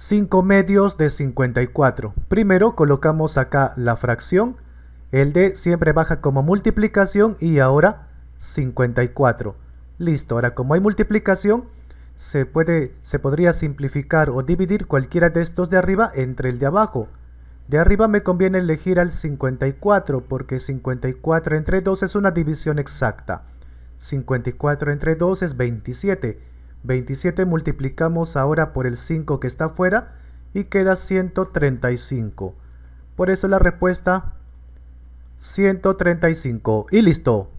5 medios de 54. Primero colocamos acá la fracción, el de siempre baja como multiplicación y ahora 54. Listo, ahora como hay multiplicación, se, puede, se podría simplificar o dividir cualquiera de estos de arriba entre el de abajo. De arriba me conviene elegir al 54 porque 54 entre 2 es una división exacta. 54 entre 2 es 27. 27 multiplicamos ahora por el 5 que está afuera y queda 135. Por eso la respuesta 135. Y listo.